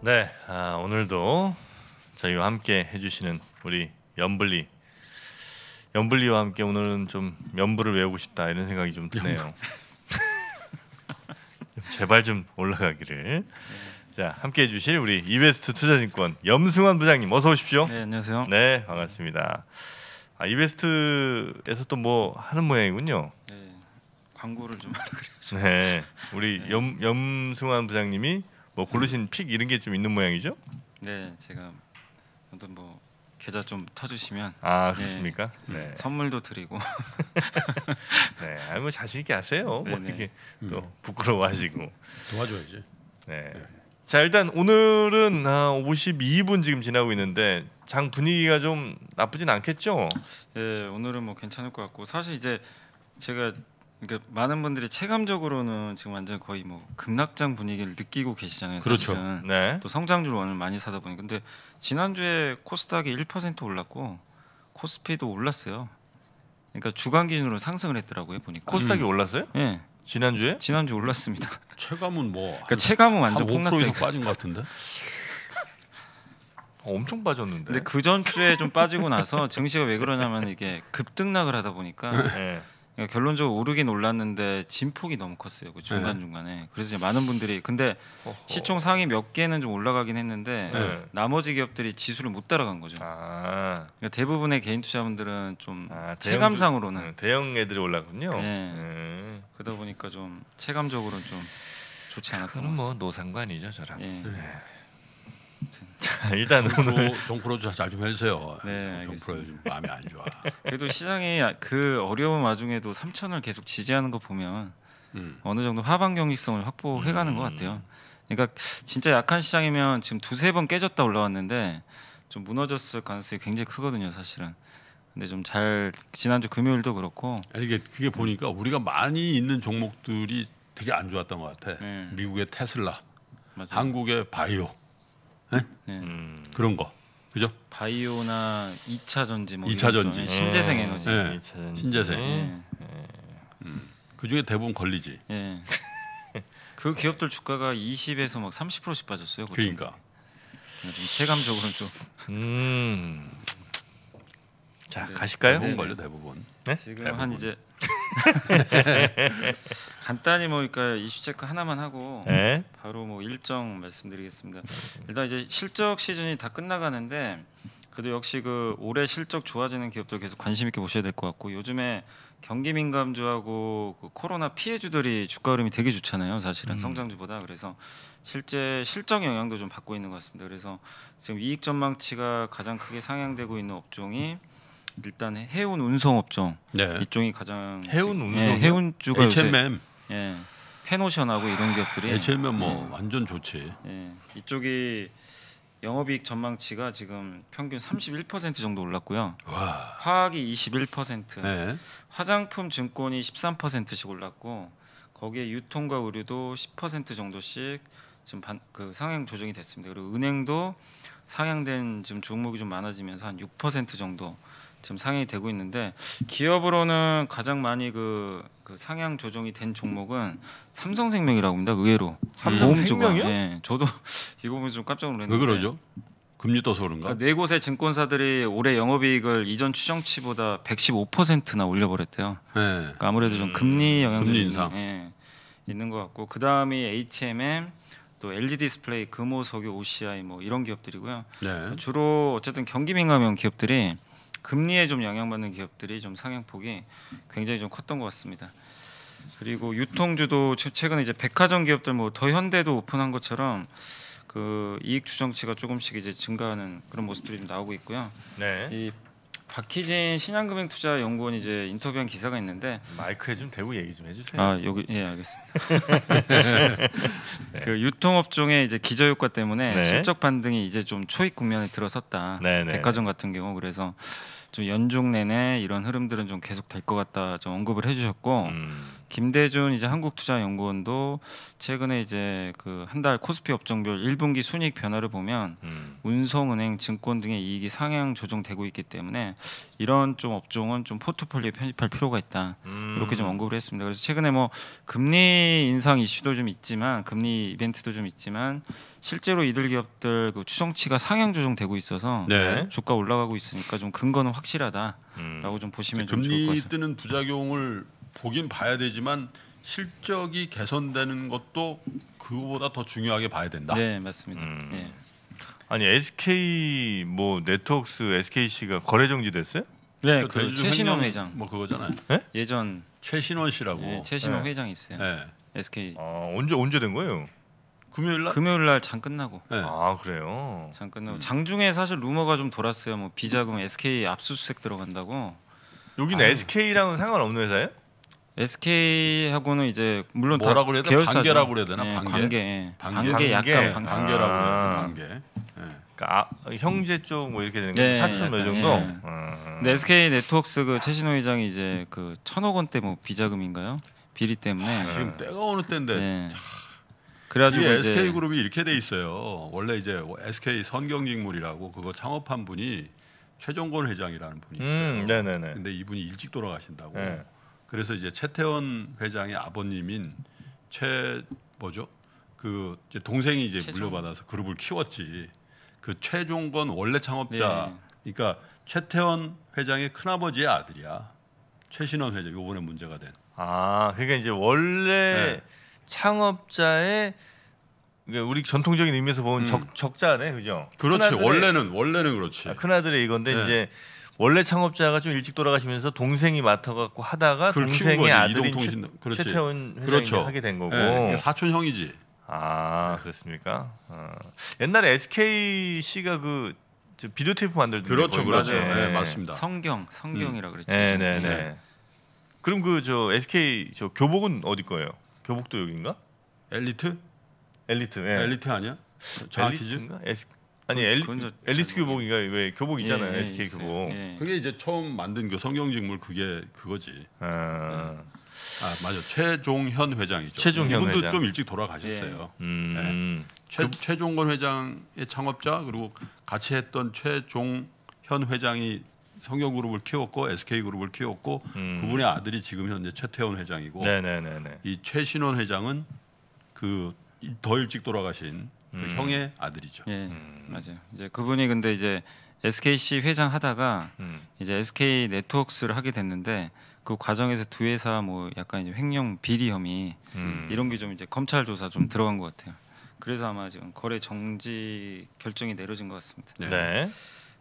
네, 아, 오늘도 저희와 함께 해주시는 우리 염블리염블리와 함께 오늘은 좀 면부를 외우고 싶다 이런 생각이 좀 드네요. 제발 좀 올라가기를. 자, 함께 해주실 우리 이베스트 투자증권 염승환 부장님 어서 오십시오. 네, 안녕하세요. 네, 반갑습니다. 아, 이베스트에서 또 뭐 하는 모양이군요. 네, 광고를 좀 하려고 그래서. 네, 우리 네. 염, 염승환 부장님이 뭐 고르신 픽 이런 게 좀 있는 모양이죠? 네, 제가 어떤 뭐 계좌 좀 쳐주시면 아 네, 그렇습니까? 네. 네. 선물도 드리고 네, 아니 뭐 자신 있게 하세요. 뭐 네네. 네. 이렇게 음. 또 부끄러워하시고 도와줘야지. 네. 네. 자 일단 오늘은 52분 아, 지금 지나고 있는데 장 분위기가 좀 나쁘진 않겠죠? 예, 오늘은 뭐 괜찮을 것 같고 사실 이제 제가 그러니까 많은 분들이 체감적으로는 지금 완전 거의 뭐 급락장 분위기를 느끼고 계시잖아요. 그렇죠. 네. 또 성장주를 오늘 많이 사다 보니 까 근데 지난주에 코스닥이 1% 올랐고 코스피도 올랐어요. 그러니까 주간 기준으로 상승을 했더라고요 보니까. 코스닥이 음. 올랐어요? 예. 네. 지난주에? 지난주 올랐습니다. 체감은 뭐? 그러니까 체감은 완전 폭락장 적 빠진 것 같은데. 어, 엄청 빠졌는데. 근데 그 전주에 좀 빠지고 나서 증시가 왜 그러냐면 이게 급등락을 하다 보니까. 네. 예, 결론적으로 오르긴 올랐는데 진폭이 너무 컸어요. 그 중간 중간에. 네. 그래서 이제 많은 분들이 근데 어허. 시총 상위 몇 개는 좀 올라가긴 했는데 네. 나머지 기업들이 지수를 못 따라간 거죠. 아. 그러니까 대부분의 개인 투자분들은 좀 아, 체감상으로는 음, 대형 애들이 올라군요. 네. 음. 그러다 보니까 좀 체감적으로는 좀 좋지 않았던 것 뭐 같습니다. 그건 뭐 노상관이죠 저랑. 예. 네. 일단 오늘 정프로즈 잘좀 해주세요. 네, 정프로 요즘 마음이 안 좋아. 그래도 시장이 그 어려운 와중에도 3천을 계속 지지하는 거 보면 음. 어느 정도 하방 경직성을 확보해가는 음. 것 같아요. 그러니까 진짜 약한 시장이면 지금 두세 번 깨졌다 올라왔는데 좀 무너졌을 가능성이 굉장히 크거든요, 사실은. 근데 좀 잘 지난주 금요일도 그렇고 이게 그게 보니까 음. 우리가 많이 있는 종목들이 되게 안 좋았던 것 같아. 네. 미국의 테슬라, 맞아요. 한국의 바이오. 네? 네. 음. 그런 거. 그죠? 바이오나 2차 전지 뭐 2차 음. 전지 신재생 에너지. 네. 전지. 신재생. 음. 그중에 대부분 걸리지. 예. 그 기업들 주가가 20에서 막 30%씩 빠졌어요. 그쵸? 그러니까 좀 체감적으로 좀. 음. 자 네. 가실까요? 대부분 걸려 대부분. 네? 지금 대부분. 한 이제 간단히 뭐 그러니까 이슈 체크 하나만 하고 네. 바로 뭐 일정 말씀드리겠습니다. 일단 이제 실적 시즌이 다 끝나가는데 그래도 역시 그 올해 실적 좋아지는 기업들 계속 관심 있게 보셔야 될 것 같고 요즘에 경기 민감주하고 그 코로나 피해주들이 주가 흐름이 되게 좋잖아요. 사실은 음. 성장주보다 그래서 실제 실적 영향도 좀 받고 있는 것 같습니다. 그래서 지금 이익 전망치가 가장 크게 상향되고 있는 업종이 일단 해운 운송 업종 네. 이쪽이 가장 해운 운송 네, 해운주가 HMM 예. 패노션하고 이런 기업들이 HL면 네, 뭐 예. 완전 좋지. 예. 이쪽이 영업이익 전망치가 지금 평균 31% 정도 올랐고요. 와. 화학이 21%, 네. 화장품 증권이 13%씩 올랐고 거기에 유통과 의류도 10% 정도씩 지금 반, 그 상향 조정이 됐습니다. 그리고 은행도 상향된 지금 종목이 좀 많아지면서 한 6% 정도 지금 상향이 되고 있는데 기업으로는 가장 많이 그, 그 상향 조정이 된 종목은 삼성생명이라고 합니다. 의외로 삼성생명이요? 네, 저도 이거 보면 좀 깜짝 놀랐는데 왜 그러죠? 금리 떠서 그런가? 네 곳의 증권사들이 올해 영업이익을 이전 추정치보다 115%나 올려버렸대요. 네. 그러니까 아무래도 좀 음. 금리 영향 금리 인상 네, 있는 것 같고 그 다음이 HMM 또 LED 디스플레이, 금호, 석유, OCI 뭐 이런 기업들이고요. 네. 주로 어쨌든 경기 민감형 기업들이 금리에 좀 영향받는 기업들이 좀 상향폭이 굉장히 좀 컸던 것 같습니다. 그리고 유통주도 최근에 이제 백화점 기업들 뭐 더현대도 오픈한 것처럼 그 이익 추정치가 조금씩 이제 증가하는 그런 모습들이 좀 나오고 있고요. 네. 이 박희진 신한금융투자연구원 이제 인터뷰한 기사가 있는데 마이크에 좀 대고 얘기 좀 해주세요. 아 여기 예 알겠습니다. 네. 그 유통업종의 이제 기저효과 때문에 네. 실적 반등이 이제 좀 초입 국면에 들어섰다. 네, 네, 백화점 같은 경우 그래서 좀 연중 내내 이런 흐름들은 좀 계속 될 것 같다 좀 언급을 해주셨고 음. 김대준 이제 한국투자연구원도 최근에 이제 그 한 달 코스피 업종별 1분기 순이익 변화를 보면 음. 운송은행, 증권 등의 이익이 상향 조정되고 있기 때문에 이런 좀 업종은 좀포트폴리오 편입할 필요가 있다 음. 이렇게 좀 음. 언급을 했습니다. 그래서 최근에 뭐 금리 인상 이슈도 좀 있지만 금리 이벤트도 좀 있지만 실제로 이들 기업들 그 추정치가 상향 조정되고 있어서 네. 주가 올라가고 있으니까 좀 근거는 확실하다라고 음. 좀 보시면 좀 좋을 것 같습니다. 금리 뜨는 부작용을 보긴 봐야 되지만 실적이 개선되는 것도 그보다 더 중요하게 봐야 된다. 네 맞습니다. 음. 예. 아니 SK 뭐 네트웍스 SKC가 거래 정지됐어요? 네, 그 최신원 회장 뭐 그거잖아요. 네? 예? 예전 최신원 씨라고 예, 최신원 네. 회장 있어요. 네. SK. 아 언제 언제 된 거예요? 금요일 날? 금요일 날장 끝나고. 네. 아 그래요. 장 끝나고 음. 장중에 사실 루머가 좀 돌았어요. 뭐 비자금 SK 압수수색 들어간다고. 여기는 아유. SK랑은 상관없는 회사예요? SK하고는 이제 물론 뭐라고 해야 되나 반개라고 해야 되나 네, 예, 반개. 반개. 예. 반개. 반개 약간 관계. 반개라고 해야 반개. 네. 그까 아, 형제 쪽 뭐 이렇게 되는 예, 뭐 거 네, 사촌 몇 정도. 예. 음. 근데 SK 네트웍스 그 최신호 회장이 이제 그 천억 원대 뭐 비자금인가요? 비리 때문에 아, 지금 때가 어느 때인데 네. 그래가지고 이제 SK 그룹이 이렇게 돼 있어요. 원래 이제 SK 선경직물이라고 그거 창업한 분이 최종권 회장이라는 분이 있어요. 음, 네네네. 근데 이분이 일찍 돌아가신다고. 네. 그래서 이제 최태원 회장의 아버님인 최 뭐죠? 그 이제 동생이 이제 최종. 물려받아서 그룹을 키웠지. 그 최종건 원래 창업자. 네. 그러니까 최태원 회장의 큰아버지의 아들이야. 최신원 회장 요번에 문제가 된. 아, 그러니까 이제 원래 네. 창업자의 우리 전통적인 의미에서 보면 음. 적, 적자네, 그죠? 그렇지. 큰아들의, 원래는 원래는 그렇지. 아, 큰아들의 이건데 네. 이제 원래 창업자가 좀 일찍 돌아가시면서 동생이 맡아갖고 하다가 동생의 아들인 이동통신, 최, 최태훈 회장이 그렇죠. 하게 된 거고 네. 그러니까 사촌 형이지. 아 네. 그렇습니까? 어. 옛날에 SK 씨가 그 비디오 테이프 만들던 그렇죠, 그렇죠. 네, 맞습니다. 성경, 성경이라 음. 그랬죠. 네네네. 네, 네. 그럼 그 저 SK 저 교복은 어디 거예요? 교복도 여긴가? 엘리트? 엘리트. 네. 엘리트 아니야? 정확히지? 에스... 아니 엘리, 저... 엘리트 교복인가 왜 교복 있잖아요 예, SK 예, 있어요. 교복. 예. 그게 이제 처음 만든 교 그 성형직물 그게 그거지. 아, 네. 아 맞아 최종현 회장이죠. 최종현 이분도 회장. 좀 일찍 돌아가셨어요. 예. 음. 네. 최 그... 최종건 회장의 창업자 그리고 같이 했던 최종현 회장이 성경그룹을 키웠고 SK그룹을 키웠고 음. 그분의 아들이 지금 현재 최태원 회장이고 네네네네. 이 최신원 회장은 그 더 일찍 돌아가신 그 음. 형의 아들이죠. 예, 음. 맞아요. 이제 그분이 근데 이제 SKC 회장 하다가 음. 이제 SK 네트웍스를 하게 됐는데 그 과정에서 두 회사 뭐 약간 이제 횡령 비리 혐의 음. 이런 게 좀 이제 검찰 조사 좀 들어간 것 같아요. 그래서 아마 지금 거래 정지 결정이 내려진 것 같습니다. 네. 네.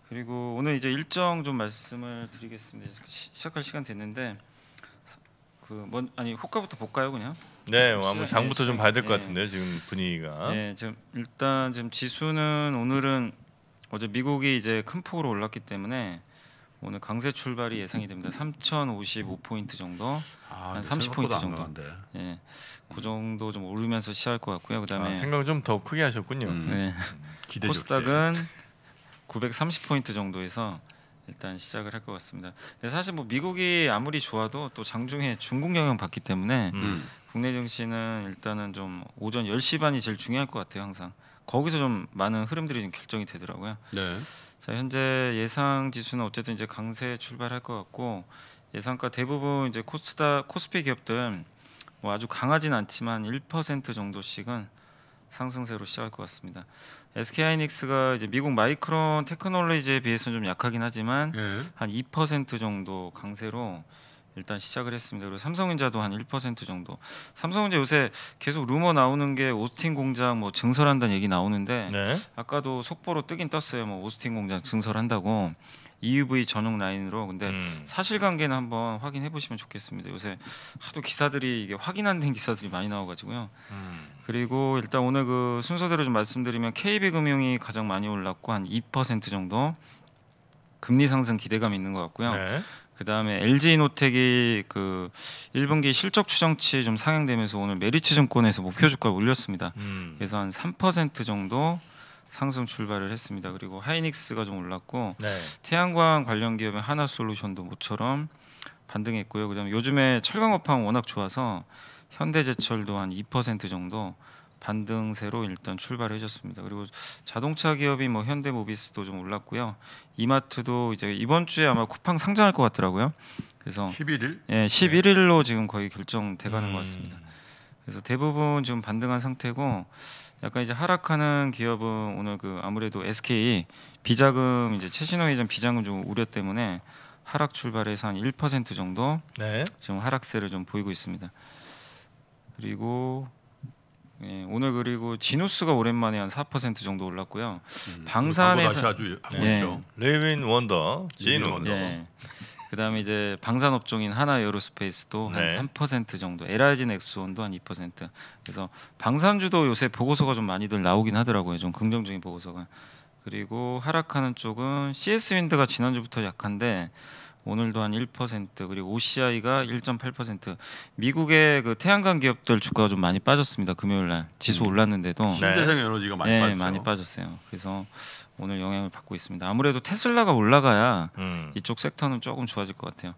그리고 오늘 이제 일정 좀 말씀을 드리겠습니다. 시, 작할 시간 됐는데 그먼 아니 호가부터 볼까요, 그냥? 네, 아무 네, 장부터 네, 좀 봐야 될것 네. 같은데 지금 분위기가. 네, 지금 일단 지금 지수는 오늘은 어제 미국이 이제 큰 폭으로 올랐기 때문에 오늘 강세 출발이 예상이 됩니다. 3,055 포인트 정도, 아, 한 30포인트 정도. 예, 그 정도 좀 오르면서 시작할 것 같고요. 그다음에 아, 생각을 좀 더 크게 하셨군요. 음. 네. 음, 코스닥은 930포인트 정도에서 일단 시작을 할 것 같습니다. 근데 사실 뭐 미국이 아무리 좋아도 또 장중에 중국 영향 받기 때문에 음. 국내 증시는 일단은 좀 오전 10시 반이 제일 중요할 것 같아요, 항상. 거기서 좀 많은 흐름들이 좀 결정이 되더라고요. 네. 자, 현재 예상 지수는 어쨌든 이제 강세 출발할 것 같고 예상가 대부분 이제 코스다 코스피 기업들 뭐 아주 강하진 않지만 1% 정도씩은 상승세로 시작할 것 같습니다. SK 하이닉스가 이제 미국 마이크론 테크놀로지에 비해서는 좀 약하긴 하지만 예. 한2% 정도 강세로 일단 시작을 했습니다. 그리고 삼성전자도 한 1% 정도. 삼성전자 요새 계속 루머 나오는 게 오스틴 공장 뭐 증설한다는 얘기 나오는데 네. 아까도 속보로 뜨긴 떴어요. 뭐 오스틴 공장 증설한다고 EUV 전용 라인으로. 근데 음. 사실관계는 한번 확인해 보시면 좋겠습니다. 요새 하도 기사들이 이게 확인 안 된 기사들이 많이 나와가지고요. 음. 그리고 일단 오늘 그 순서대로 좀 말씀드리면 KB금융이 가장 많이 올랐고 한 2% 정도 금리 상승 기대감 이 있는 것 같고요. 네. 그다음에 LG노텍이 그 1분기 실적 추정치 좀 상향되면서 오늘 메리츠증권에서 목표 주가를 올렸습니다. 음. 그래서 한 3% 정도 상승 출발을 했습니다. 그리고 하이닉스가 좀 올랐고 네. 태양광 관련 기업의 하나솔루션도 모처럼 반등했고요. 그다음에 요즘에 철강업황 워낙 좋아서 현대제철도 한 2% 정도 반등세로 일단 출발해줬습니다. 그리고 자동차 기업이 뭐 현대모비스도 좀 올랐고요. 이마트도 이제 이번 주에 아마 쿠팡 상장할 것 같더라고요. 그래서 11일? 예, 11일로 지금 거의 결정돼가는 음. 것 같습니다. 그래서 대부분 지금 반등한 상태고 약간 이제 하락하는 기업은 오늘 그 아무래도 SK 비자금 이제 최신호 예전 비자금 좀 우려 때문에 하락 출발해서 한 1% 정도 네. 지금 하락세를 좀 보이고 있습니다. 그리고 예, 오늘 그리고 지누스가 오랜만에 한 4% 정도 올랐고요. 음, 방산에서 아주 예. 레윈 원더, 지누. 원더. 예. 그다음에 이제 방산 업종인 하나 에어로스페이스도 네. 한3% 정도, l i 진엑스온도한 2%. 그래서 방산주도 요새 보고서가 좀 많이들 나오긴 하더라고요. 좀 긍정적인 보고서가. 그리고 하락하는 쪽은 CS 윈드가 지난주부터 약한데 오늘도 한 1% 그리고 OCI가 1.8% 미국의 그 태양광 기업들 주가가 좀 많이 빠졌습니다. 금요일 날 지수 음. 올랐는데도 네. 신재생 에너지가 많이 네, 빠졌죠. 많이 빠졌어요. 그래서 오늘 영향을 받고 있습니다. 아무래도 테슬라가 올라가야 음. 이쪽 섹터는 조금 좋아질 것 같아요.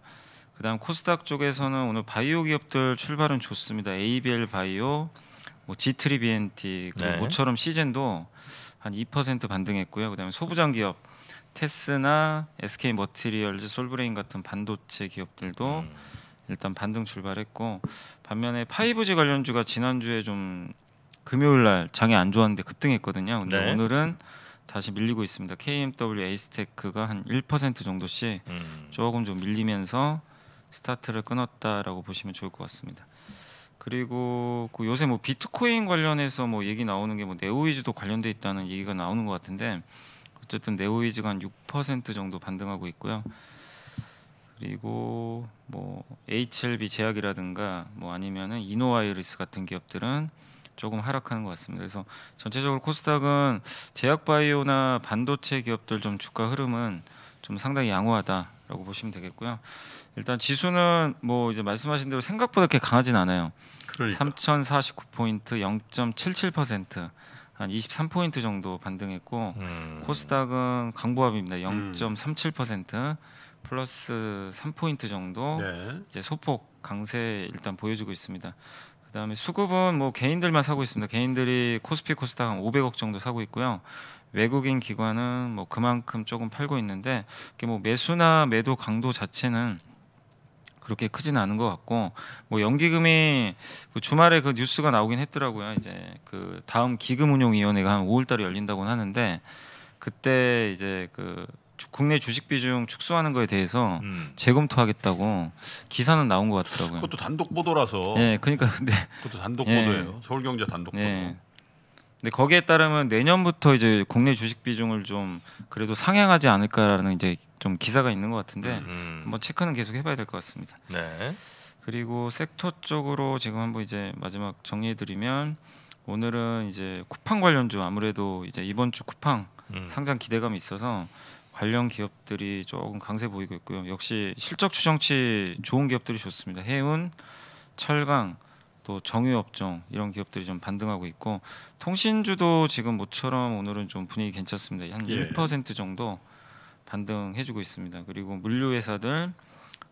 그다음 코스닥 쪽에서는 오늘 바이오 기업들 출발은 좋습니다. ABL 바이오, 뭐 G3BNT, 그 네. 모처럼 시젠도 한 2% 반등했고요. 그다음에 소부장 기업 테스나 SK 머티리얼즈, 솔브레인 같은 반도체 기업들도 음. 일단 반등 출발했고 반면에 5G 관련주가 지난주에 좀 금요일 날 장이 안 좋았는데 급등했거든요. 근데 네. 오늘은 다시 밀리고 있습니다. KMW 에이스테크가 한 1% 정도씩 음. 조금 좀 밀리면서 스타트를 끊었다라고 보시면 좋을 것 같습니다. 그리고 그 요새 뭐 비트코인 관련해서 뭐 얘기 나오는 게 뭐 네오이즈도 관련돼 있다는 얘기가 나오는 것 같은데 어쨌든 네오이즈가 한 6% 정도 반등하고 있고요. 그리고 뭐 HLB 제약이라든가 뭐 아니면은 이노와이리스 같은 기업들은 조금 하락하는 것 같습니다. 그래서 전체적으로 코스닥은 제약 바이오나 반도체 기업들 좀 주가 흐름은 좀 상당히 양호하다라고 보시면 되겠고요. 일단 지수는 뭐 이제 말씀하신 대로 생각보다 그렇게 강하진 않아요. 그러니까. 3,049 포인트 0.77%. 한 23포인트 정도 반등했고 음. 코스닥은 강보합입니다. 0.37% 음. 플러스 3포인트 정도 네. 이제 소폭 강세 일단 보여주고 있습니다. 그다음에 수급은 뭐 개인들만 사고 있습니다. 개인들이 코스피 코스닥 한 500억 정도 사고 있고요. 외국인 기관은 뭐 그만큼 조금 팔고 있는데 이게 뭐 매수나 매도 강도 자체는 그렇게 크진 않은 것 같고 뭐 연기금이 그 주말에 그 뉴스가 나오긴 했더라고요. 이제 그 다음 기금운용위원회가 한 5월달에 열린다고 하는데 그때 이제 그 국내 주식 비중 축소하는 거에 대해서 음. 재검토하겠다고 기사는 나온 것 같더라고요. 그것도 단독 보도라서. 예, 네, 그러니까 근데 그것도 단독 보도예요. 예. 서울경제 단독 네. 보도. 근데 거기에 따르면 내년부터 이제 국내 주식 비중을 좀 그래도 상향하지 않을까라는 이제 좀 기사가 있는 것 같은데 음. 음. 한번 체크는 계속 해봐야 될 것 같습니다. 네. 그리고 섹터 쪽으로 지금 한번 이제 마지막 정리해드리면 오늘은 이제 쿠팡 관련주 아무래도 이제 이번 주 쿠팡 음. 상장 기대감이 있어서 관련 기업들이 조금 강세 보이고 있고요. 역시 실적 추정치 좋은 기업들이 좋습니다. 해운, 철강, 또 정유업종 이런 기업들이 좀 반등하고 있고 통신주도 지금 모처럼 오늘은 좀 분위기 괜찮습니다. 한1% 예. 정도 반등해주고 있습니다. 그리고 물류회사들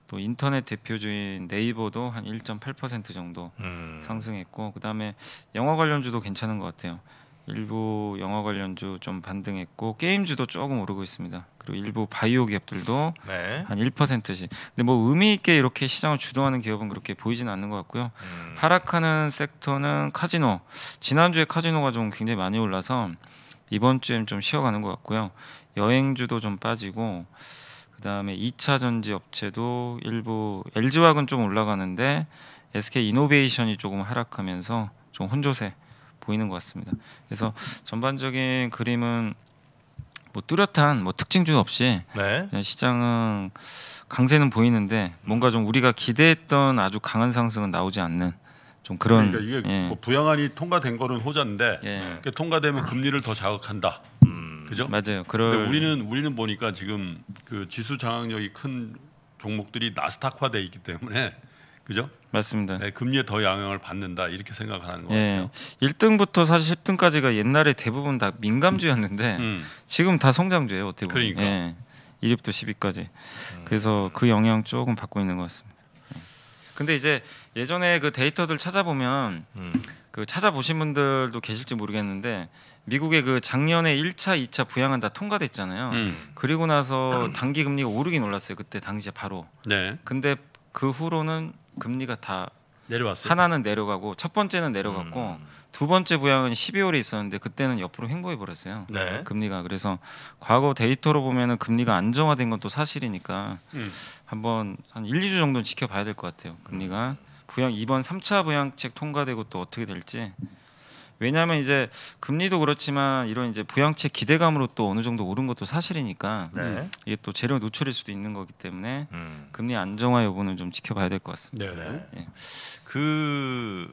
또 인터넷 대표주인 네이버도 한 1.8% 정도 음. 상승했고 그다음에 영화 관련주도 괜찮은 것 같아요. 일부 영화 관련주 좀 반등했고 게임주도 조금 오르고 있습니다. 그리고 일부 바이오 기업들도 네. 한 1%씩. 근데 뭐 의미 있게 이렇게 시장을 주도하는 기업은 그렇게 보이진 않는 것 같고요. 음. 하락하는 섹터는 카지노. 지난주에 카지노가 좀 굉장히 많이 올라서 이번 주엔 좀 쉬어가는 것 같고요. 여행주도 좀 빠지고 그다음에 2차 전지 업체도 일부 LG화학은 좀 올라가는데 SK 이노베이션이 조금 하락하면서 좀 혼조세 보이는 것 같습니다. 그래서 전반적인 그림은 뭐 뚜렷한 뭐 특징주 없이 네. 시장은 강세는 보이는데 뭔가 좀 우리가 기대했던 아주 강한 상승은 나오지 않는 좀 그런 그러니까 이게 예. 뭐 부양안이 통과된 거는 호자인데 예. 통과되면 금리를 더 자극한다. 음. 그죠? 맞아요. 그럴... 우리는 우리는 보니까 지금 그 지수 장악력이 큰 종목들이 나스닥화돼 있기 때문에 그죠? 맞습니다. 네, 금리에 더 영향을 받는다 이렇게 생각하는 것 예, 같아요. 1등부터 사실 10등까지가 옛날에 대부분 다 민감주였는데 음. 음. 지금 다 성장주예요 어떻게 보면. 그러니까. 예, 1위부터 10위까지. 음. 그래서 그 영향 조금 받고 있는 것 같습니다. 예. 근데 이제 예전에 그 데이터들 찾아보면 음. 그 찾아보신 분들도 계실지 모르겠는데 미국의 그 작년에 1차, 2차 부양은 다 통과됐잖아요. 음. 그리고 나서 단기 금리가 오르긴 올랐어요. 그때 당시에 바로. 네. 근데 그 후로는 금리가 다 내려왔어요. 하나는 내려가고 첫 번째는 내려갔고 음. 두 번째 부양은 12월에 있었는데 그때는 옆으로 횡보해 버렸어요. 네. 금리가 그래서 과거 데이터로 보면은 금리가 안정화된 건 또 사실이니까 음. 한번 한 1, 2주 정도는 지켜봐야 될 것 같아요. 금리가 음. 부양 이번 3차 부양책 통과되고 또 어떻게 될지 왜냐하면 이제 금리도 그렇지만 이런 이제 부양책 기대감으로 또 어느 정도 오른 것도 사실이니까 네. 이게 또 재료 노출일 수도 있는 거기 때문에 음. 금리 안정화 여부는 좀 지켜봐야 될 것 같습니다. 네네. 네. 예. 그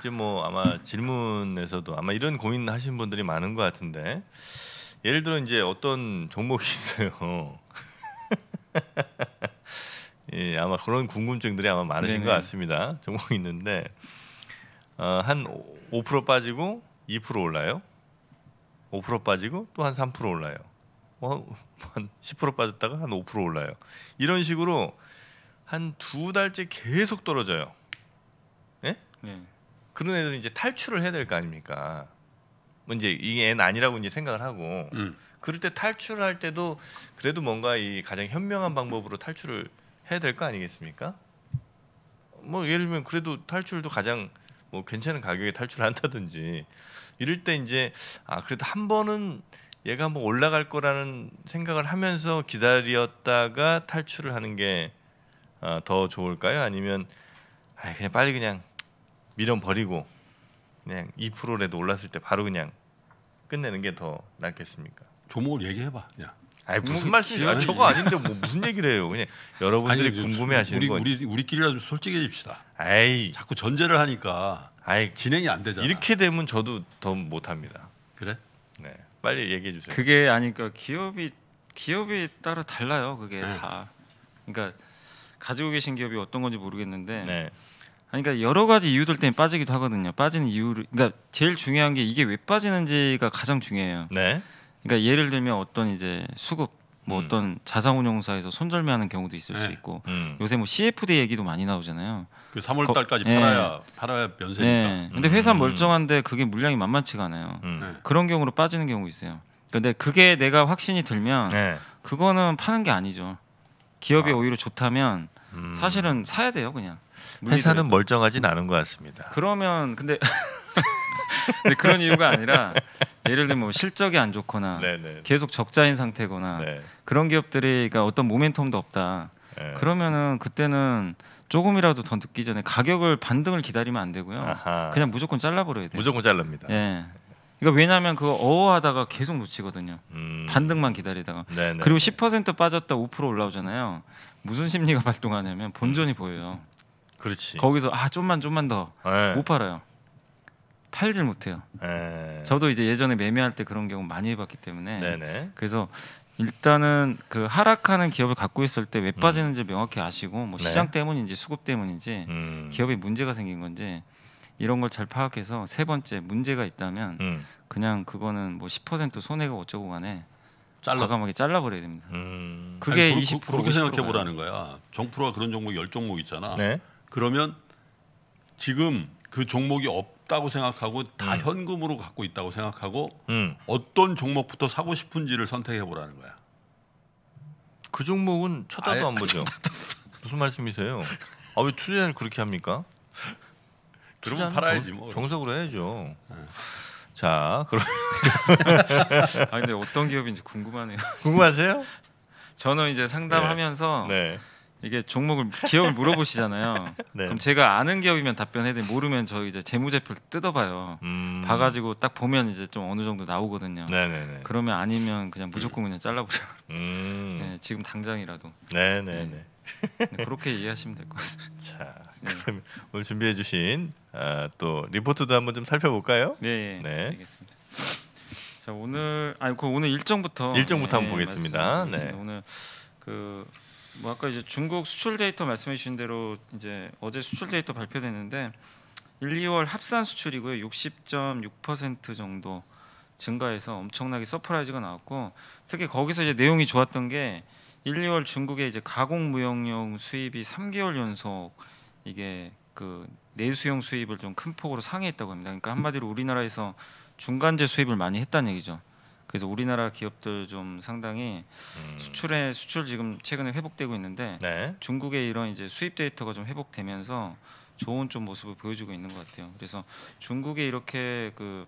이제 뭐 아마 질문에서도 아마 이런 고민 하신 분들이 많은 것 같은데 예를 들어 이제 어떤 종목이 있어요. 예, 아마 그런 궁금증들이 아마 많으신 네네. 것 같습니다. 종목이 있는데 어, 한5% 빠지고 2% 올라요. 5% 빠지고 또 한 3% 올라요. 어, 한10% 빠졌다가 한 5% 올라요. 이런 식으로 한 두 달째 계속 떨어져요. 예? 네. 그런 애들은 이제 탈출을 해야 될 거 아닙니까? 뭐 이제 이게 애는 아니라고 이제 생각을 하고 음. 그럴 때 탈출을 할 때도 그래도 뭔가 이 가장 현명한 방법으로 탈출을 해야 될 거 아니겠습니까? 뭐 예를 들면 그래도 탈출도 가장 뭐 괜찮은 가격에 탈출한다든지 이럴 때 이제 아 그래도 한 번은 얘가 한번 올라갈 거라는 생각을 하면서 기다렸다가 탈출을 하는 게더 아, 좋을까요? 아니면 아 그냥 빨리 그냥 밀어 버리고 그냥 2%라도 올랐을 때 바로 그냥 끝내는 게 더 낫겠습니까? 조목을 얘기해봐. 그냥. 아니 무슨 말씀이세요? 아, 저거 아닌데 뭐 무슨 얘기를 해요? 그냥 여러분들이 궁금해하시는 우리, 우리 우리끼리라도 좀 솔직해집시다. 아이 자꾸 전제를 하니까 아이 진행이 안 되잖아. 이렇게 되면 저도 더 못합니다. 그래? 네 빨리 얘기해 주세요. 그게 아니까 기업이 기업에 따라 달라요. 그게 네. 다. 그러니까 가지고 계신 기업이 어떤 건지 모르겠는데. 네. 그러니까 여러 가지 이유들 때문에 빠지기도 하거든요. 빠지는 이유를 그러니까 제일 중요한 게 이게 왜 빠지는지가 가장 중요해요. 네. 그러니까 예를 들면 어떤 이제 수급 뭐 음. 어떤 자산운용사에서 손절매하는 경우도 있을 네. 수 있고 음. 요새 뭐 CFD 얘기도 많이 나오잖아요. 그 3월 달까지 예. 팔아야 네. 팔아야 면세니까. 네. 근데 회사 음. 멀쩡한데 그게 물량이 만만치가 않아요. 음. 네. 그런 경우로 빠지는 경우 있어요. 근데 그게 내가 확신이 들면 네. 그거는 파는 게 아니죠. 기업이 아. 오히려 좋다면 음. 사실은 사야 돼요 그냥. 회사는 멀쩡하진 않은 것 같습니다. 그러면 근데 근데 그런 이유가 아니라 예를 들면 뭐 실적이 안 좋거나 네네. 네, 네. 계속 적자인 상태거나 네. 그런 기업들이 그러니까 어떤 모멘텀도 없다. 네. 그러면은 그때는 조금이라도 더 늦기 전에 가격을 반등을 기다리면 안 되고요. 아하. 그냥 무조건 잘라버려야 돼요. 무조건 잘릅니다. 예. 그러니까 왜냐하면 그 어어하다가 계속 놓치거든요. 음. 반등만 기다리다가 네네. 네, 그리고 10% 빠졌다 5% 올라오잖아요. 무슨 심리가 발동하냐면 본전이 음. 보여요. 그렇지. 거기서 아 좀만 좀만 더못 네. 팔아요. 팔질 못해요. 에... 예. 저도 이제 예전에 매매할 때 그런 경우 많이 해봤기 때문에 네네. 그래서 일단은 그 하락하는 기업을 갖고 있을 때왜 음. 빠지는지 음. 명확히 아시고 뭐 네. 시장 때문인지 수급 때문인지 음. 기업에 문제가 생긴 건지 이런 걸 잘 파악해서 세 번째 문제가 있다면 음. 그냥 그거는 뭐 10% 손해가 어쩌고 간에 잘라. 과감하게 잘라버려야 됩니다. 음. 그게 아니, 20% 그렇게 생각해 보라는 거야. 정프로가 그런 종목 열 종목 있잖아. 네? 그러면 지금 그 종목이 없다고 생각하고 다 음. 현금으로 갖고 있다고 생각하고 음. 어떤 종목부터 사고 싶은지를 선택해 보라는 거야. 그 종목은 쳐다도 그 안 보죠. 무슨 말씀이세요? 아 왜 투자를 그렇게 합니까? 그러면 팔아야지 뭐. 정석으로 해야죠. 네. 자, 그럼. 아 근데 어떤 기업인지 궁금하네요. 궁금하세요? 저는 이제 상담하면서 네. 네. 이게 종목을 기업을 물어보시잖아요. 네. 그럼 제가 아는 기업이면 답변해야 되 돼. 모르면 저 이제 재무제표를 뜯어봐요. 음... 봐가지고 딱 보면 이제 좀 어느 정도 나오거든요. 네네네. 네, 네. 그러면 아니면 그냥 무조건 그냥 잘라버려. 음... 네, 지금 당장이라도. 네네네. 네, 네. 그렇게 이해하시면 될 것 같습니다. 자, 그럼 오늘 준비해주신 아, 또 리포트도 한번 좀 살펴볼까요? 네, 예, 네. 알겠습니다. 자, 오늘 아니 그 오늘 일정부터 일정부터 한번 예, 보겠습니다. 네. 오늘 그뭐 아까 이제 중국 수출 데이터 말씀해 주신 대로 이제 어제 수출 데이터 발표됐는데 1, 2월 합산 수출이고요. 60.6% 정도 증가해서 엄청나게 서프라이즈가 나왔고 특히 거기서 이제 내용이 좋았던 게 1, 2월 중국의 이제 가공 무역용 수입이 3개월 연속 이게 그 내수용 수입을 좀 큰 폭으로 상회했다고 합니다. 그러니까 한마디로 우리나라에서 중간재 수입을 많이 했다는 얘기죠. 그래서 우리나라 기업들 좀 상당히 음. 수출에 수출 지금 최근에 회복되고 있는데 네. 중국의 이런 이제 수입 데이터가 좀 회복되면서 좋은 좀 모습을 보여주고 있는 것 같아요. 그래서 중국에 이렇게 그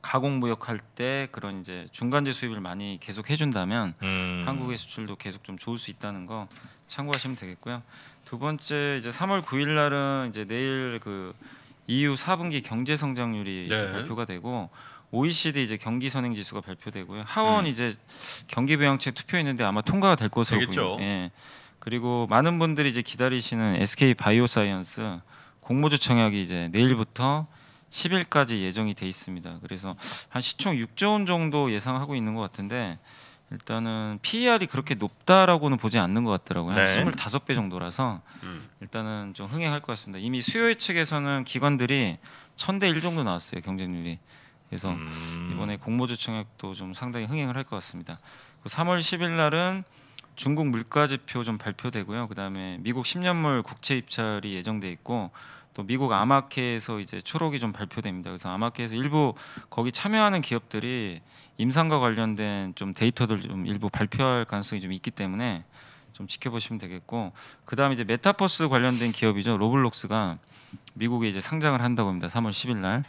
가공 무역할 때 그런 이제 중간재 수입을 많이 계속 해준다면 음. 한국의 수출도 계속 좀 좋을 수 있다는 거 참고하시면 되겠고요. 두 번째 이제 3월 9일 날은 이제 내일 그 EU 4분기 경제 성장률이 네. 발표가 되고 OECD 이제 경기 선행 지수가 발표되고요. 하원 음. 이제 경기 부양책 투표했는데 아마 통과가 될 것으로 보입니다. 예. 그리고 많은 분들이 이제 기다리시는 SK 바이오사이언스 공모주 청약이 이제 내일부터 10일까지 예정이 돼 있습니다. 그래서 한 시총 6조 원 정도 예상하고 있는 것 같은데 일단은 PER이 그렇게 높다라고는 보지 않는 것 같더라고요. 네. 한 25배 정도라서 음. 일단은 좀 흥행할 것 같습니다. 이미 수요일 측에서는 기관들이 1000대 1 정도 나왔어요 경쟁률이. 그래서 음. 이번에 공모주청약도 좀 상당히 흥행을 할 것 같습니다. 3월 그 10일 날은 중국 물가 지표 좀 발표되고요. 그다음에 미국 10년물 국채 입찰이 예정돼 있고 또 미국 아마케에서 이제 초록이 좀 발표됩니다. 그래서 아마케에서 일부 거기 참여하는 기업들이 임상과 관련된 좀 데이터들 좀 일부 발표할 가능성이 좀 있기 때문에 좀 지켜보시면 되겠고 그다음 이제 메타버스 관련된 기업이죠 로블록스가 미국에 이제 상장을 한다고 합니다 3월 10일 날.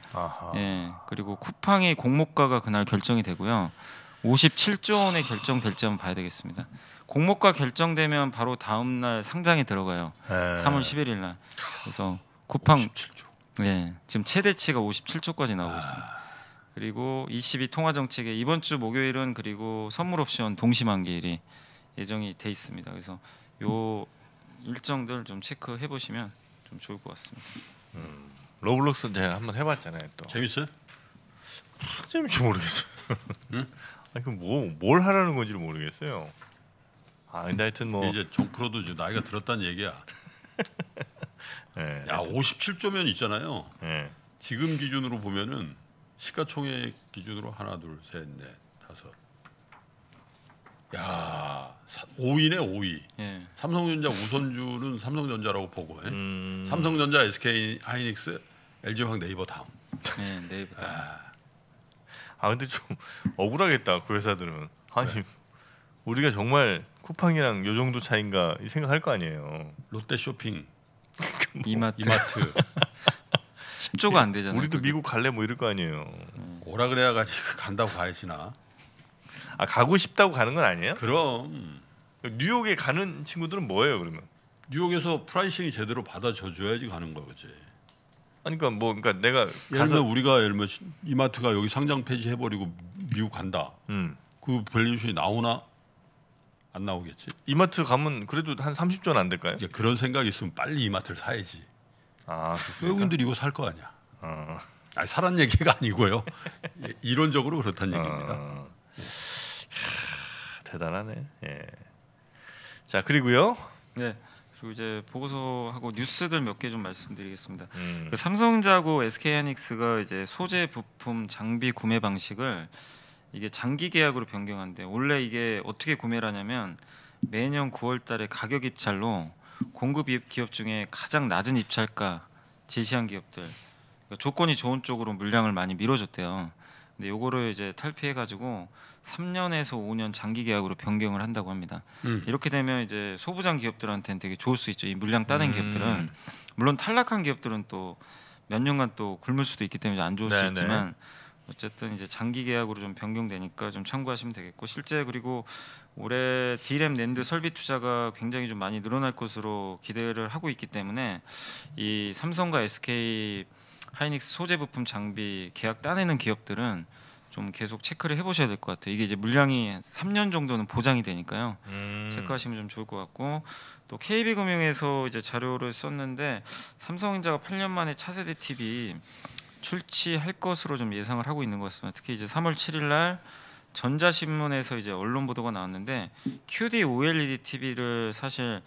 예 그리고 쿠팡의 공모가가 그날 결정이 되고요 57조 원에 결정될지 한번 봐야 되겠습니다. 공모가 결정되면 바로 다음 날 상장에 들어가요. 에. 3월 11일 날. 그래서 쿠팡 57조. 예 지금 최대치가 57조까지 나오고 있습니다. 그리고 22 통화 정책에 이번 주 목요일은 그리고 선물 옵션 동시 만기 일이 예정이 돼 있습니다. 그래서 요 일정들 좀 체크해 보시면 좀 좋을 것 같습니다. 음, 로블록스 제가 한번 해봤잖아요. 또 재밌어요? 아, 재밌지 모르겠어요. 응? 아니 그뭐뭘 하라는 건지 모르겠어요. 아 근데 하여튼 뭐 이제 정프로도 이제 나이가 들었다는 얘기야. 네, 야 57조면 있잖아요. 네. 지금 기준으로 보면은 시가총액 기준으로 하나 둘셋넷 야, 5위네 5위. 예. 삼성전자 우선주는 삼성전자라고 보고. 예? 음... 삼성전자, SK 하이닉스, LG 황 네이버 다음. 네, 네이버 다음. 아. 아 근데 좀 억울하겠다 그 회사들은. 아니 네. 우리가 정말 쿠팡이랑 요 정도 차인가 생각할 거 아니에요. 롯데 쇼핑, 뭐, 이마트, 이마트. 10조가 안 되잖아요. 우리도 그게. 미국 갈래 뭐 이럴 거 아니에요. 음. 오라 그래야 가지 간다고 가야지나. 아 가고 싶다고 가는 건 아니에요? 그럼 뉴욕에 가는 친구들은 뭐예요 그러면? 뉴욕에서 프라이싱이 제대로 받아줘야지 가는 거지. 아 그러니까 뭐 그러니까 내가 예를 들어 우리가 예를 들면 이마트가 여기 상장 폐지해 버리고 미국 간다. 음. 그 밸류션이 나오나 안 나오겠지. 이마트 가면 그래도 한 30조 는안 될까요? 이제 그런 생각이 있으면 빨리 이마트를 사야지. 아, 그 외국인들이 이거 살 거 아니야. 어. 아니 사란 얘기가 아니고요. 예, 이론적으로 그렇다는 어. 얘기입니다. 대단하네. 예. 자 그리고요. 네. 그리고 이제 보고서하고 뉴스들 몇 개 좀 말씀드리겠습니다. 음. 그 삼성자고 SK하이닉스가 이제 소재 부품 장비 구매 방식을 이게 장기 계약으로 변경한데 원래 이게 어떻게 구매를 하냐면 매년 9월달에 가격 입찰로 공급 기업 중에 가장 낮은 입찰가 제시한 기업들 그러니까 조건이 좋은 쪽으로 물량을 많이 밀어줬대요. 근데 요거를 이제 탈피해 가지고 3년에서 5년 장기 계약으로 변경을 한다고 합니다. 음. 이렇게 되면 이제 소부장 기업들한테는 되게 좋을 수 있죠. 이 물량 따낸 음. 기업들은 물론 탈락한 기업들은 또 몇 년간 또 굶을 수도 있기 때문에 안 좋을 네네. 수 네, 네. 있지만 어쨌든 이제 장기 계약으로 좀 변경되니까 좀 참고하시면 되겠고 실제 그리고 올해 D램 랜드 설비 투자가 굉장히 좀 많이 늘어날 것으로 기대를 하고 있기 때문에 이 삼성과 SK 하이닉스 소재 부품 장비 계약 따내는 기업들은 좀 계속 체크를 해보셔야 될 것 같아요. 이게 이제 물량이 3년 정도는 보장이 되니까요. 음. 체크하시면 좀 좋을 것 같고 또 KB금융에서 이제 자료를 썼는데 삼성전자가 8년 만에 차세대 TV 출시할 것으로 좀 예상을 하고 있는 것 같습니다. 특히 이제 3월 7일 날 전자신문에서 이제 언론 보도가 나왔는데 QD OLED TV를 사실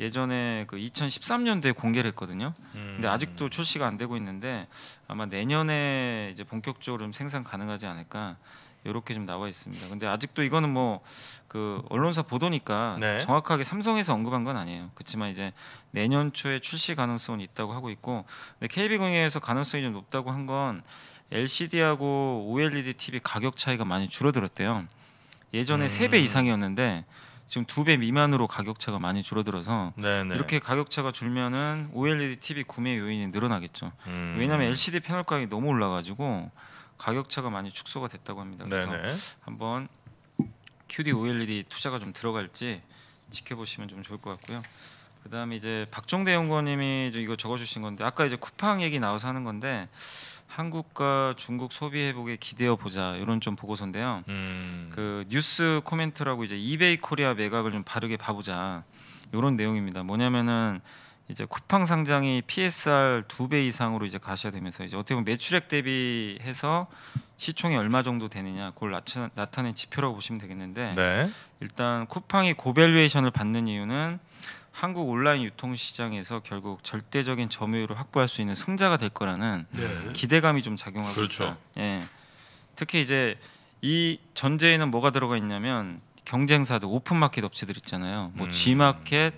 예전에 그 2013년도에 공개를 했거든요. 음. 근데 아직도 출시가 안 되고 있는데 아마 내년에 이제 본격적으로 좀 생산 가능하지 않을까 이렇게 좀 나와 있습니다. 근데 아직도 이거는 뭐 그 언론사 보도니까 네. 정확하게 삼성에서 언급한 건 아니에요. 그렇지만 이제 내년 초에 출시 가능성은 있다고 하고 있고 근데 KB공에서 가능성이 좀 높다고 한 건 LCD하고 OLED TV 가격 차이가 많이 줄어들었대요. 예전에 음. 3배 이상이었는데 지금 두 배 미만으로 가격차가 많이 줄어들어서 네네. 이렇게 가격차가 줄면은 OLED TV 구매 요인이 늘어나겠죠. 음. 왜냐하면 LCD 패널 가격이 너무 올라가지고 가격차가 많이 축소가 됐다고 합니다. 그래서 네네. 한번 QD OLED 투자가 좀 들어갈지 지켜보시면 좀 좋을 것 같고요. 그다음에 이제 박종대 연구원님이 이거 적어주신 건데 아까 이제 쿠팡 얘기 나와서 하는 건데 한국과 중국 소비 회복에 기대어 보자 이런 좀 보고서인데요. 음. 그 뉴스 코멘트라고 이제 이베이 코리아 매각을 좀 바르게 봐보자 이런 내용입니다. 뭐냐면은 이제 쿠팡 상장이 PSR 두배 이상으로 이제 가셔야 되면서 이제 어떻게 보면 매출액 대비해서 시총이 얼마 정도 되느냐 그걸 나타, 나타낸 지표라고 보시면 되겠는데 네. 일단 쿠팡이 고밸류에이션을 받는 이유는 한국 온라인 유통 시장에서 결국 절대적인 점유율을 확보할 수 있는 승자가 될 거라는 네. 기대감이 좀 작용하고 그렇죠. 있다. 예. 특히 이제 이 전제에는 뭐가 들어가 있냐면 경쟁사들 오픈마켓 업체들 있잖아요. 뭐 음. G마켓,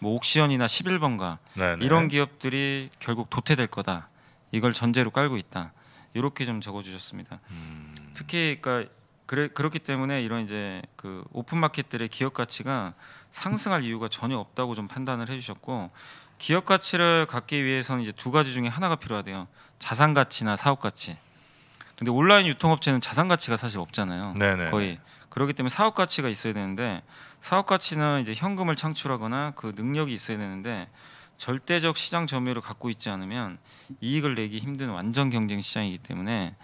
뭐 옥시언이나 11번가 네네. 이런 기업들이 결국 도태될 거다. 이걸 전제로 깔고 있다. 이렇게 좀 적어주셨습니다. 음. 특히 그러니까 그래, 그렇기 때문에 이런 이제 그 오픈 마켓들의 기업 가치가 상승할 이유가 전혀 없다고 좀 판단을 해주셨고 기업 가치를 갖기 위해서는 이제 두 가지 중에 하나가 필요하대요. 자산 가치나 사업 가치. 근데 온라인 유통업체는 자산 가치가 사실 없잖아요. 네네. 네, 거의 네. 그렇기 때문에 사업 가치가 있어야 되는데 사업 가치는 이제 현금을 창출하거나 그 능력이 있어야 되는데 절대적 시장 점유율을 갖고 있지 않으면 이익을 내기 힘든 완전 경쟁 시장이기 때문에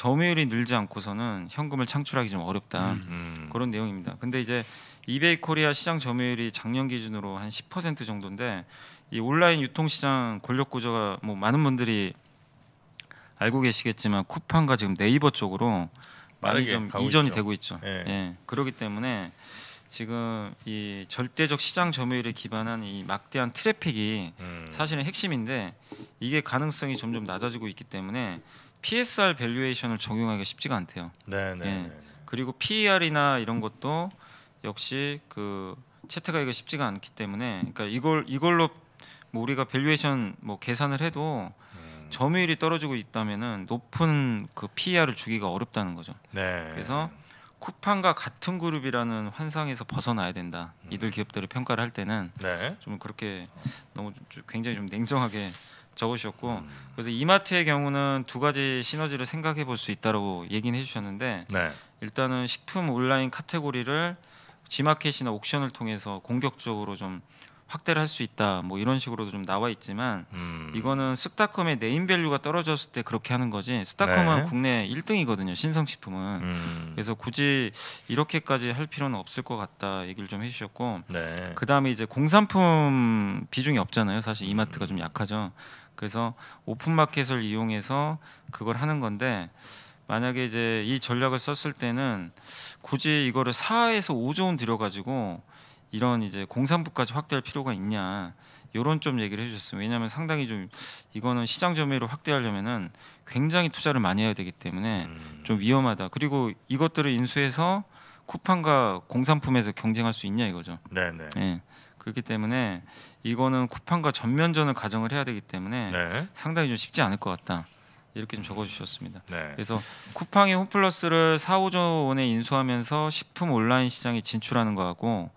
점유율이 늘지 않고서는 현금을 창출하기 좀 어렵다 음, 음. 그런 내용입니다. 근데 이제 이베이 코리아 시장 점유율이 작년 기준으로 한 10% 정도인데 이 온라인 유통 시장 권력 구조가 뭐 많은 분들이 알고 계시겠지만 쿠팡과 지금 네이버 쪽으로 많이 좀 이전이 있죠. 되고 있죠. 예. 예. 그렇기 때문에 지금 이 절대적 시장 점유율에 기반한 이 막대한 트래픽이 음. 사실은 핵심인데 이게 가능성이 점점 낮아지고 있기 때문에 PSR 밸류에이션을 적용하기가 쉽지가 않대요. 네, 네. 예. 네, 네. 그리고 PER이나 이런 것도 역시 그 채택하기가 쉽지가 않기 때문에 그러니까 이걸 이걸로 뭐 우리가 밸류에이션 뭐 계산을 해도 음. 점유율이 떨어지고 있다면은 높은 그 PER을 주기가 어렵다는 거죠. 네. 그래서 쿠팡과 같은 그룹이라는 환상에서 벗어나야 된다. 음. 이들 기업들을 평가를 할 때는 네. 좀 그렇게 너무 좀 굉장히 좀 냉정하게 적으셨고 음. 그래서 이마트의 경우는 두 가지 시너지를 생각해 볼 수 있다라고 얘기는 해주셨는데 네. 일단은 식품 온라인 카테고리를 지마켓이나 옥션을 통해서 공격적으로 좀 확대를 할 수 있다 뭐 이런 식으로도 좀 나와 있지만 음. 이거는 스타컴의 네임밸류가 떨어졌을 때 그렇게 하는 거지 스타컴은 네. 국내 1등이거든요 신성식품은 음. 그래서 굳이 이렇게까지 할 필요는 없을 것 같다 얘기를 좀 해주셨고 네. 그 다음에 이제 공산품 비중이 없잖아요 사실 이마트가 음. 좀 약하죠 그래서 오픈마켓을 이용해서 그걸 하는 건데 만약에 이제 이 전략을 썼을 때는 굳이 이거를 4에서 5조 원 들여가지고 이런 이제 공산부까지 확대할 필요가 있냐 이런 좀 얘기를 해주셨어요. 왜냐하면 상당히 좀 이거는 시장 점유율을 확대하려면은 굉장히 투자를 많이 해야 되기 때문에 음. 좀 위험하다. 그리고 이것들을 인수해서 쿠팡과 공산품에서 경쟁할 수 있냐 이거죠. 네네. 네. 그렇기 때문에 이거는 쿠팡과 전면전을 가정을 해야 되기 때문에 네. 상당히 좀 쉽지 않을 것 같다. 이렇게 좀 적어주셨습니다. 네. 그래서 쿠팡이 홈플러스를 4, 5조 원에 인수하면서 식품 온라인 시장에 진출하는 거하고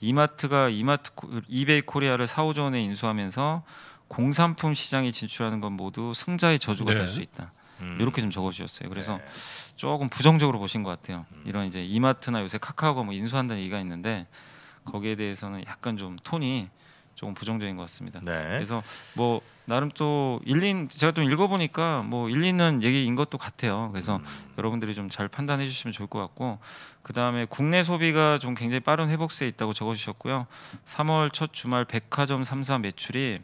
이마트가 이마트 이베이 코리아를 사오조 원에 인수하면서 공산품 시장에 진출하는 건 모두 승자의 저주가 네. 될수 있다. 음. 이렇게 좀 적어주셨어요. 그래서 네. 조금 부정적으로 보신 것 같아요. 음. 이런 이제 이마트나 요새 카카오가 뭐 인수한다는 얘기가 있는데 거기에 대해서는 약간 좀 톤이 조금 부정적인 것 같습니다. 네. 그래서 뭐 나름 또 일린 제가 좀 읽어보니까 뭐 일리는 얘기인 것도 같아요. 그래서 음. 여러분들이 좀 잘 판단해 주시면 좋을 것 같고 그 다음에 국내 소비가 좀 굉장히 빠른 회복세에 있다고 적어주셨고요. 3월 첫 주말 백화점 3사 매출이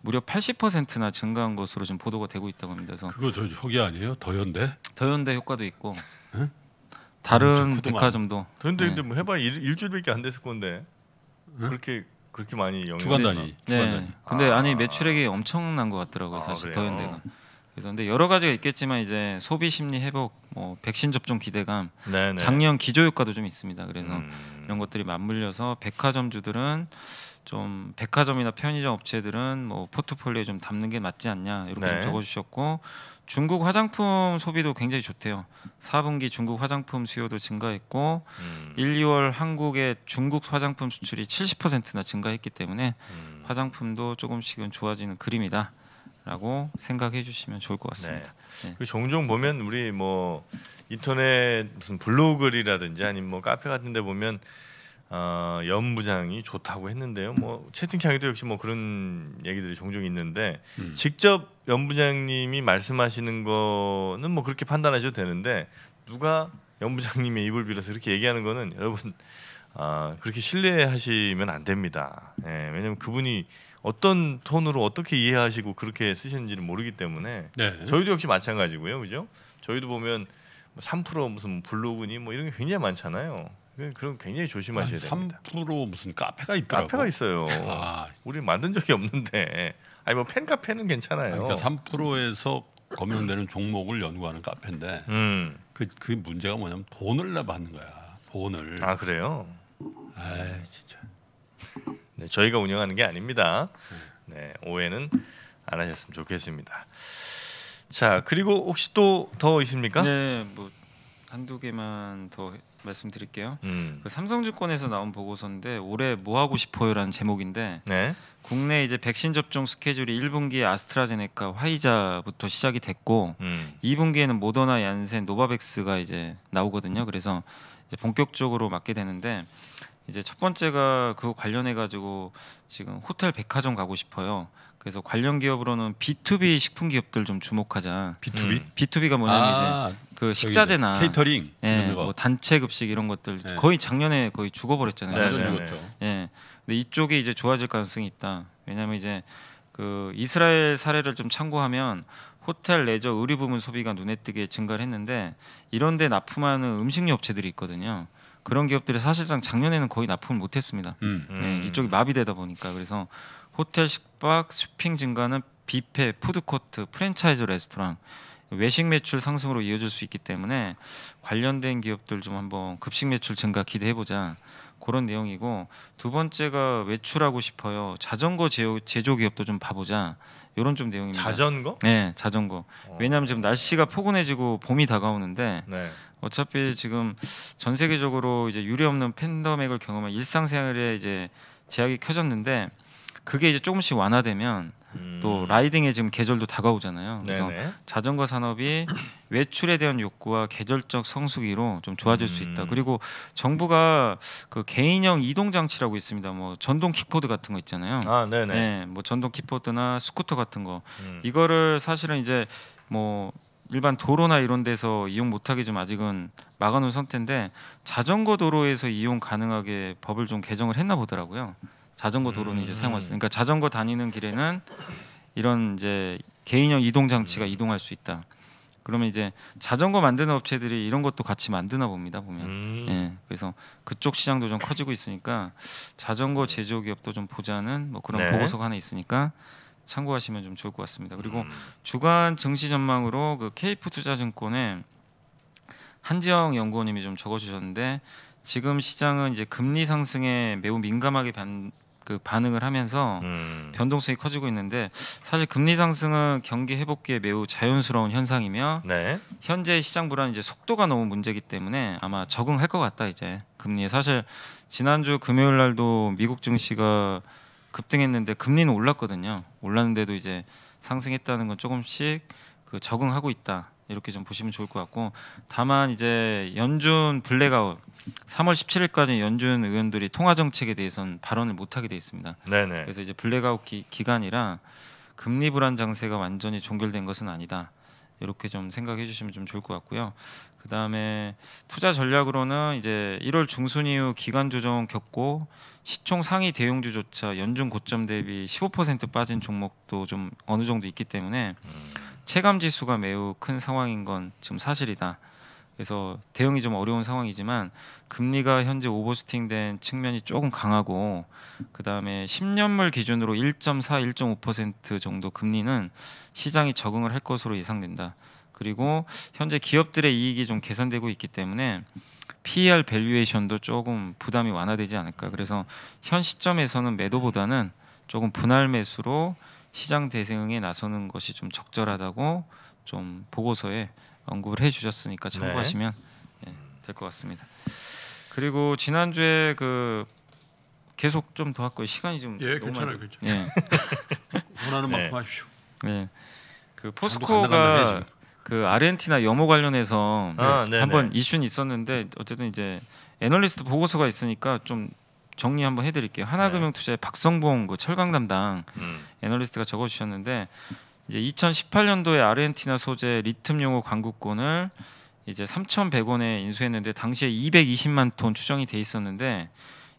무려 80%나 증가한 것으로 좀 보도가 되고 있다고 합니다. 그래서 그거 저 저기 아니에요? 더현대? 더현대 효과도 있고 음, 다른 백화점도. 더현대 근데 네. 뭐 해봐 일, 일주일밖에 안 됐을 건데 응? 그렇게 그렇게 많이 영향 주간 단위. 주간 단위. 근데 아. 니 매출액이 엄청난 것 같더라고요. 아, 사실 아, 더현대가. 그래서 근데 여러 가지가 있겠지만 이제 소비 심리 회복, 뭐 백신 접종 기대감, 네네. 작년 기조 효과도 좀 있습니다. 그래서 음. 이런 것들이 맞물려서 백화점주들은 좀 백화점이나 편의점 업체들은 뭐 포트폴리오에 좀 담는 게 맞지 않냐 이렇게 네. 좀 적어주셨고 중국 화장품 소비도 굉장히 좋대요. 4분기 중국 화장품 수요도 증가했고 음. 1, 2월 한국의 중국 화장품 수출이 70%나 증가했기 때문에 음. 화장품도 조금씩은 좋아지는 그림이다. 라고 생각해 주시면 좋을 것 같습니다. 네. 네. 종종 보면 우리 뭐 인터넷 무슨 블로그라든지 아니면 뭐 카페 같은 데 보면 어, 연부장이 좋다고 했는데요. 뭐 채팅창에도 역시 뭐 그런 얘기들이 종종 있는데 음. 직접 연부장님이 말씀하시는 거는 뭐 그렇게 판단하셔도 되는데 누가 연부장님의 입을 빌어서 그렇게 얘기하는 거는 여러분 아, 그렇게 신뢰하시면 안 됩니다. 예, 왜냐하면 그분이 어떤 톤으로 어떻게 이해하시고 그렇게 쓰시는지는 모르기 때문에 네. 저희도 역시 마찬가지고요, 그죠? 저희도 보면 3% 뭐 무슨 블로그니 뭐 이런 게 굉장히 많잖아요. 네, 그럼 굉장히 조심하셔야 됩니다. 3% 무슨 카페가 있더라고. 카페가 있어요. 아. 우리 만든 적이 없는데 아니 뭐팬 카페는 괜찮아요. 그러니까 3%에서 검열되는 종목을 연구하는 카페인데 음. 그, 그 문제가 뭐냐면 돈을 내받는 거야. 돈을. 아 그래요? 아 진짜. 네, 저희가 운영하는 게 아닙니다. 음. 네, 오해는 안 하셨으면 좋겠습니다. 자 그리고 혹시 또 더 있습니까? 네, 뭐 한두 개만 더 말씀드릴게요. 음. 그 삼성증권에서 나온 보고서인데 올해 뭐 하고 싶어요라는 제목인데 네. 국내 이제 백신 접종 스케줄이 1분기 아스트라제네카, 화이자부터 시작이 됐고 음. 2분기에는 모더나, 얀센, 노바백스가 이제 나오거든요. 그래서 이제 본격적으로 맞게 되는데 이제 첫 번째가 그거 관련해 가지고 지금 호텔 백화점 가고 싶어요. 그래서 관련 기업으로는 B2B 식품 기업들 좀 주목하자. B2B? 음. B2B가 뭐냐면 아, 이제 그 식자재나 케이터링 예, 뭐 단체 급식 이런 것들 네. 거의 작년에 거의 죽어버렸잖아요. 네, 네, 그렇죠. 예. 근데 이쪽이 이제 좋아질 가능성이 있다. 왜냐하면 이제 그 이스라엘 사례를 좀 참고하면 호텔, 레저, 의류 부문 소비가 눈에 띄게 증가를 했는데 이런데 납품하는 음식료 업체들이 있거든요. 그런 기업들이 사실상 작년에는 거의 납품을 못했습니다. 음. 예, 이쪽이 음. 마비되다 보니까 그래서 호텔 숙박 쇼핑 증가는 뷔페, 푸드코트, 프랜차이즈 레스토랑 외식 매출 상승으로 이어질 수 있기 때문에 관련된 기업들 좀 한번 급식 매출 증가 기대해 보자. 그런 내용이고 두 번째가 외출하고 싶어요. 자전거 제조, 제조 기업도 좀 봐보자. 이런 좀 내용입니다. 자전거? 네, 자전거. 어. 왜냐하면 지금 날씨가 포근해지고 봄이 다가오는데 네. 어차피 지금 전 세계적으로 이제 유례 없는 팬덤액을 경험한 일상생활에 이제 제약이 켜졌는데 그게 이제 조금씩 완화되면 음. 또 라이딩의 지금 계절도 다가오잖아요. 그래서 네네. 자전거 산업이 외출에 대한 욕구와 계절적 성수기로 좀 좋아질 음. 수 있다. 음. 그리고 정부가 그 개인형 이동 장치라고 있습니다. 뭐 전동 킥보드 같은 거 있잖아요. 아, 네네. 네, 뭐 전동 킥보드나 스쿠터 같은 거 음. 이거를 사실은 이제 뭐 일반 도로나 이런 데서 이용 못하게 좀 아직은 막아놓은 상태인데 자전거 도로에서 이용 가능하게 법을 좀 개정을 했나 보더라고요. 자전거 도로는 음. 이제 사용할 수. 그러니까 자전거 다니는 길에는 이런 이제 개인형 이동 장치가 음. 이동할 수 있다. 그러면 이제 자전거 만드는 업체들이 이런 것도 같이 만드나 봅니다 보면 음. 예 그래서 그쪽 시장도 좀 커지고 있으니까 자전거 제조 기업도 좀 보자는 뭐 그런 네. 보고서가 하나 있으니까 참고하시면 좀 좋을 것 같습니다 그리고 음. 주간 증시 전망으로 그 케이프 투자증권에 한지영 연구원님이 좀 적어주셨는데 지금 시장은 이제 금리 상승에 매우 민감하게 반, 그 반응을 하면서 음. 변동성이 커지고 있는데 사실 금리 상승은 경기 회복기에 매우 자연스러운 현상이며 네. 현재 시장 불안 이제 속도가 너무 문제기 때문에 아마 적응할 것 같다 이제 금리에 사실 지난주 금요일 날도 미국 증시가 급등했는데 금리는 올랐거든요 올랐는데도 이제 상승했다는 건 조금씩 그 적응하고 있다 이렇게 좀 보시면 좋을 것 같고 다만 이제 연준 블랙아웃 3월 17일까지 연준 의원들이 통화 정책에 대해서는 발언을 못 하게 돼 있습니다. 네네. 그래서 이제 블랙아웃 기, 기간이라 금리 불안 장세가 완전히 종결된 것은 아니다. 이렇게 좀 생각해 주시면 좀 좋을 것 같고요. 그 다음에 투자 전략으로는 이제 1월 중순 이후 기간 조정 겪고 시총 상위 대형주조차 연중 고점 대비 15% 빠진 종목도 좀 어느 정도 있기 때문에 음. 체감 지수가 매우 큰 상황인 건 지금 사실이다. 그래서 대응이 좀 어려운 상황이지만 금리가 현재 오버슈팅된 측면이 조금 강하고 그다음에 10년물 기준으로 1.4, 1.5% 정도 금리는 시장이 적응을 할 것으로 예상된다. 그리고 현재 기업들의 이익이 좀 개선되고 있기 때문에 PER 밸류에이션도 조금 부담이 완화되지 않을까. 그래서 현 시점에서는 매도보다는 조금 분할 매수로 시장 대응에 나서는 것이 좀 적절하다고 좀 보고서에 언급을 해주셨으니까 네. 참고하시면 네. 예, 될것 같습니다. 그리고 지난주에 그 계속 좀더 할거 시간이 좀 예, 괜찮아요, 괜찮아요. 예. 원하는 만큼 네. 하십시오. 네, 그 포스코가 그 아르헨티나 염호 관련해서 아, 네, 한번 네. 이슈는 있었는데 어쨌든 이제 애널리스트 보고서가 있으니까 좀 정리 한번 해드릴게요. 네. 하나금융투자의 박성봉 그 철강 담당 음. 애널리스트가 적어주셨는데 이제 2018년도에 아르헨티나 소재 리튬 용어 광구권을 이제 3,100원에 인수했는데 당시에 220만 톤 추정이 돼 있었는데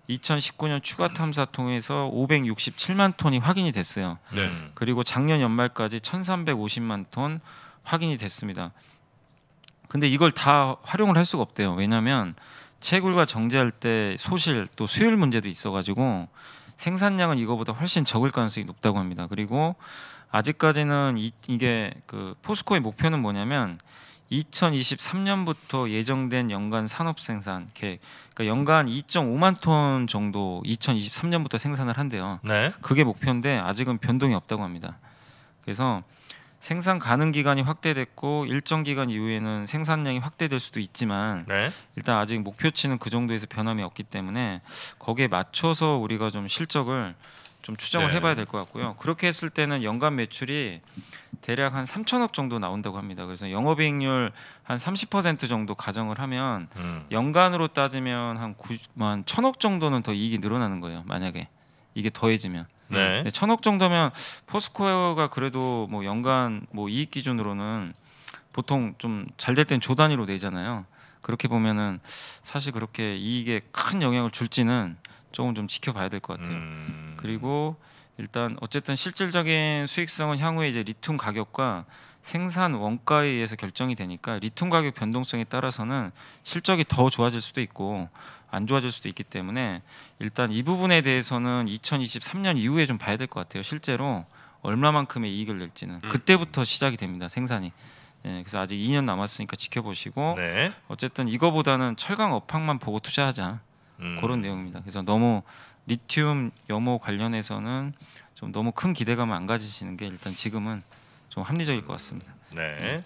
2019년 추가 탐사 통해서 567만 톤이 확인이 됐어요. 네. 그리고 작년 연말까지 1,350만 톤 확인이 됐습니다. 근데 이걸 다 활용을 할 수가 없대요. 왜냐하면 채굴과 정제할 때 소실 또 수율 문제도 있어가지고 생산량은 이거보다 훨씬 적을 가능성이 높다고 합니다. 그리고 아직까지는 이, 게그 포스코의 목표는 뭐냐면 2023년부터 예정된 연간 산업 생산 계획, 그러니까 연간 2.5만 톤 정도 2023년부터 생산을 한대요. 네. 그게 목표인데 아직은 변동이 없다고 합니다. 그래서 생산 가능 기간이 확대됐고 일정 기간 이후에는 생산량이 확대될 수도 있지만 네. 일단 아직 목표치는 그 정도에서 변함이 없기 때문에 거기에 맞춰서 우리가 좀 실적을 좀 추정을 네. 해봐야 될 것 같고요. 그렇게 했을 때는 연간 매출이 대략 한 3천억 정도 나온다고 합니다. 그래서 영업이익률 한 30% 정도 가정을 하면 음. 연간으로 따지면 한 9만 천억 정도는 더 이익이 늘어나는 거예요. 만약에 이게 더해지면. 네. 네. 천억 정도면 포스코가 그래도 뭐 연간 뭐 이익 기준으로는 보통 좀 잘될땐 조 단위로 내잖아요. 그렇게 보면은 사실 그렇게 이익에 큰 영향을 줄지는 조금 좀 지켜봐야 될 것 같아요. 음... 그리고 일단 어쨌든 실질적인 수익성은 향후에 이제 리튬 가격과 생산 원가에 의해서 결정이 되니까 리튬 가격 변동성에 따라서는 실적이 더 좋아질 수도 있고 안 좋아질 수도 있기 때문에 일단 이 부분에 대해서는 2023년 이후에 좀 봐야 될 것 같아요. 실제로 얼마만큼의 이익을 낼지는 음. 그때부터 시작이 됩니다. 생산이. 예, 그래서 아직 2년 남았으니까 지켜보시고 네. 어쨌든 이거보다는 철강 업황만 보고 투자하자 음. 그런 내용입니다. 그래서 너무 리튬 염호 관련해서는 좀 너무 큰 기대감을 안 가지시는 게 일단 지금은 좀 합리적일 것 같습니다. 네. 예.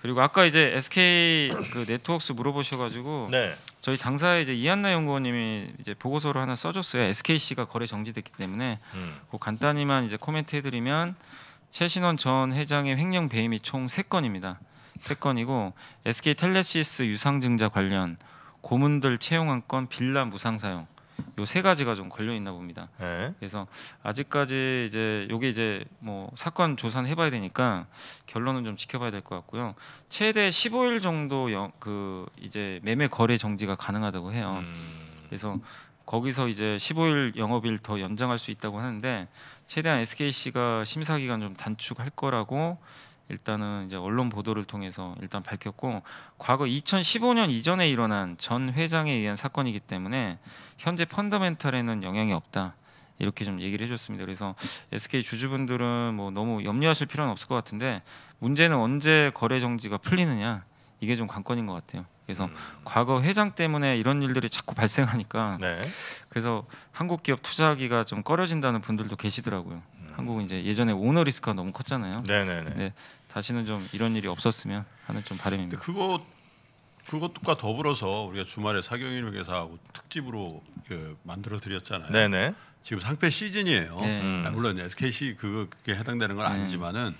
그리고 아까 이제 SK 그 네트워크스 물어보셔가지고 네. 저희 당사에 이제 이한나 연구원님이 이제 보고서를 하나 써줬어요. SKC가 거래 정지됐기 때문에 음. 그 간단히만 이제 코멘트 해드리면 최신원 전 회장의 횡령 배임이 총 세건입니다세건이고 SK 텔레시스 유상증자 관련 고문들 채용한 건 빌라 무상 사용 요세 가지가 좀 걸려 있나 봅니다. 네. 그래서 아직까지 이제 요게 이제 뭐 사건 조사는 해봐야 되니까 결론은 좀 지켜봐야 될 것 같고요. 최대 15일 정도 영, 그 이제 매매 거래 정지가 가능하다고 해요. 음. 그래서 거기서 이제 15일 영업일 더 연장할 수 있다고 하는데 최대한 SKC가 심사 기간 좀 단축할 거라고 일단은 이제 언론 보도를 통해서 일단 밝혔고 과거 2015년 이전에 일어난 전 회장에 의한 사건이기 때문에 현재 펀더멘털에는 영향이 없다. 이렇게 좀 얘기를 해줬습니다. 그래서 SK 주주분들은 뭐 너무 염려하실 필요는 없을 것 같은데 문제는 언제 거래 정지가 풀리느냐 이게 좀 관건인 것 같아요. 그래서 음. 과거 회장 때문에 이런 일들이 자꾸 발생하니까 네. 그래서 한국 기업 투자하기가 좀 꺼려진다는 분들도 계시더라고요. 음. 한국은 이제 예전에 오너리스크가 너무 컸잖아요. 네네네. 다시는 좀 이런 일이 없었으면 하는 좀 바람입니다. 그거 그것과 더불어서 우리가 주말에 사경일 회계사하고 특집으로 그 만들어 드렸잖아요. 네네. 지금 상패 시즌이에요. 네. 아, 음. 물론 SKC 그게 해당되는 건 네. 아니지만은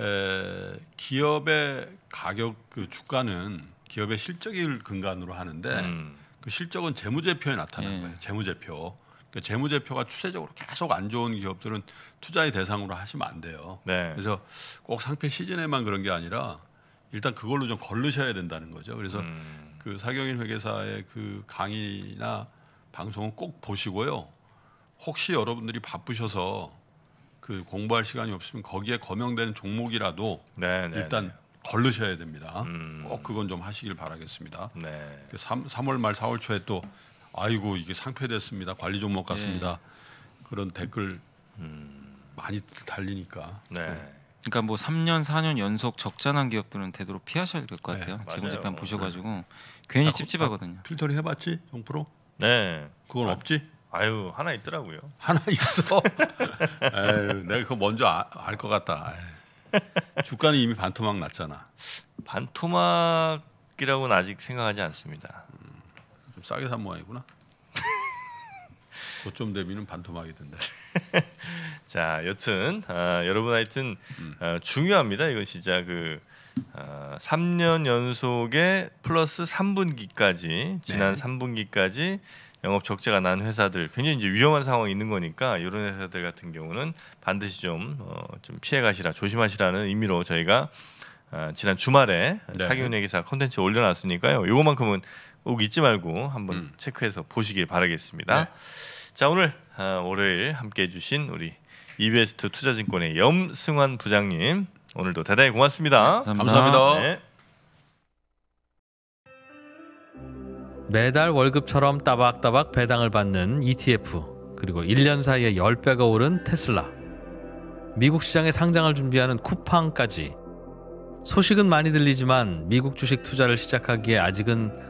에, 기업의 가격 그 주가는 기업의 실적을 근간으로 하는데 음. 그 실적은 재무제표에 나타나는 네. 거예요. 재무제표. 그러니까 재무제표가 추세적으로 계속 안 좋은 기업들은 투자의 대상으로 하시면 안 돼요. 네. 그래서 꼭 상패 시즌에만 그런 게 아니라 일단 그걸로 좀 걸르셔야 된다는 거죠. 그래서 음. 그 사경인 회계사의 그 강의나 방송은 꼭 보시고요. 혹시 여러분들이 바쁘셔서 그 공부할 시간이 없으면 거기에 거명되는 종목이라도 네네네. 네, 네. 일단 걸르셔야 됩니다. 음. 꼭 그건 좀 하시길 바라겠습니다. 네. 3, 그 월말 4월 초에 또 아이고 이게 상폐됐습니다. 관리 종목 같습니다. 예. 그런 댓글 음. 많이 달리니까. 네. 네. 그러니까 뭐 3년 4년 연속 적자난 기업들은 되도록 피하셔야 될것 네. 같아요. 네, 재무제판 보셔가지고 네. 괜히 그, 찝찝하거든요. 필터링 해봤지 영프로? 네. 그건 아, 없지? 아유 하나 있더라고요. 하나 있어. 아유, 내가 그거 먼저 아, 알것 같다. 주가는 이미 반토막 났잖아. 반토막이라고는 아직 생각하지 않습니다. 좀 싸게 산 모양이구나. 고점 대비는 반토막이던데. 자, 여튼 아, 여러분 하여튼 음. 아, 중요합니다. 이건 진짜 그 어, 아, 3년 연속에 플러스 3분기까지 지난 네. 3분기까지 영업 적자가 난 회사들 굉장히 이제 위험한 상황이 있는 거니까 이런 회사들 같은 경우는 반드시 좀좀 어, 좀 피해 가시라 조심하시라는 의미로 저희가 어, 지난 주말에 네. 사기운 얘기사 콘텐츠 올려놨으니까요. 요거만큼은 꼭 잊지 말고 한번 음. 체크해서 보시길 바라겠습니다. 네. 자 오늘 어, 월요일 함께해 주신 우리 이베스 투자증권의 염승환 부장님 오늘도 대단히 고맙습니다. 네, 감사합니다. 감사합니다. 네. 매달 월급처럼 따박따박 배당을 받는 ETF 그리고 1년 사이에 10배가 오른 테슬라 미국 시장에 상장을 준비하는 쿠팡까지 소식은 많이 들리지만 미국 주식 투자를 시작하기에 아직은